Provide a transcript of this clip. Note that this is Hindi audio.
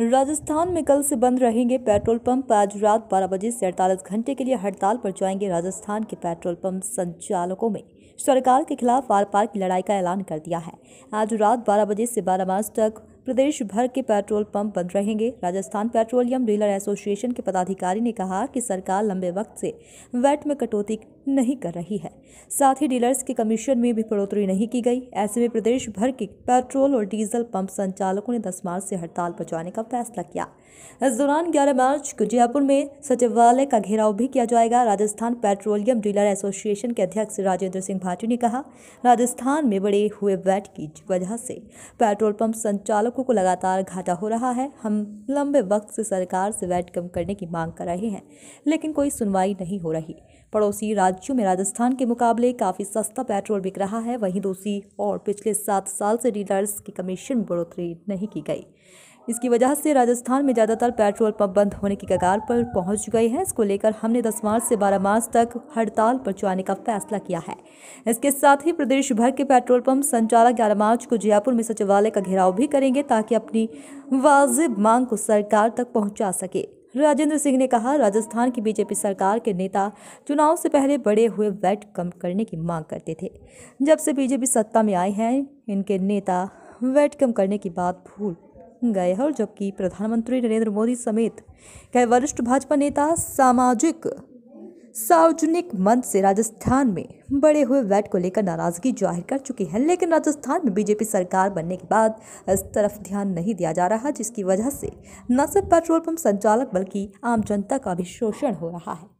राजस्थान में कल से बंद रहेंगे पेट्रोल पंप आज रात बारह बजे से अड़तालीस घंटे के लिए हड़ताल पर जाएंगे राजस्थान के पेट्रोल पंप संचालकों में सरकार के खिलाफ आर पार की लड़ाई का ऐलान कर दिया है आज रात बारह बजे से बारह मार्च तक प्रदेश भर के पेट्रोल पंप बंद रहेंगे राजस्थान पेट्रोलियम डीलर एसोसिएशन के पदाधिकारी ने कहा कि सरकार लंबे वक्त से वैट में कटौती नहीं कर रही है साथ ही डीलर्स के कमीशन में भी बढ़ोतरी नहीं की गई ऐसे में प्रदेश भर के पेट्रोल और डीजल पंप संचालकों ने दस मार्च से हड़ताल बचाने का फैसला किया इस दौरान ग्यारह मार्च को जयपुर में सचिवालय का घेराव भी किया जाएगा राजस्थान पेट्रोलियम डीलर एसोसिएशन के अध्यक्ष राजेंद्र सिंह भाटी ने कहा राजस्थान में बड़े हुए वैट की वजह से पेट्रोल पंप संचालकों को लगातार घाटा हो रहा है हम लंबे वक्त से सरकार से वैट कम करने की मांग कर रहे हैं लेकिन कोई सुनवाई नहीं हो रही पड़ोसी राज्य राज्यों में राजस्थान के मुकाबले काफ़ी सस्ता पेट्रोल बिक रहा है वहीं दूसरी और पिछले सात साल से डीलर्स की कमीशन बढ़ोतरी नहीं की गई इसकी वजह से राजस्थान में ज़्यादातर पेट्रोल पंप बंद होने की कगार पर पहुंच गए हैं इसको लेकर हमने 10 मार्च से 12 मार्च तक हड़ताल पर जाने का फैसला किया है इसके साथ ही प्रदेश भर के पेट्रोल पंप संचालक ग्यारह मार्च को जयपुर में सचिवालय का घेराव भी करेंगे ताकि अपनी वाजिब मांग को सरकार तक पहुंचा सके राजेंद्र सिंह ने कहा राजस्थान की बीजेपी सरकार के नेता चुनाव से पहले बढ़े हुए वैट कम करने की मांग करते थे जब से बीजेपी सत्ता में आए हैं इनके नेता वैट कम करने की बात भूल गए हैं और जबकि प्रधानमंत्री नरेंद्र मोदी समेत कई वरिष्ठ भाजपा नेता सामाजिक सार्वजनिक मंच से राजस्थान में बढ़े हुए वैट को लेकर नाराजगी जाहिर कर चुकी है लेकिन राजस्थान में बीजेपी सरकार बनने के बाद इस तरफ ध्यान नहीं दिया जा रहा जिसकी वजह से न सिर्फ पेट्रोल पंप संचालक बल्कि आम जनता का भी शोषण हो रहा है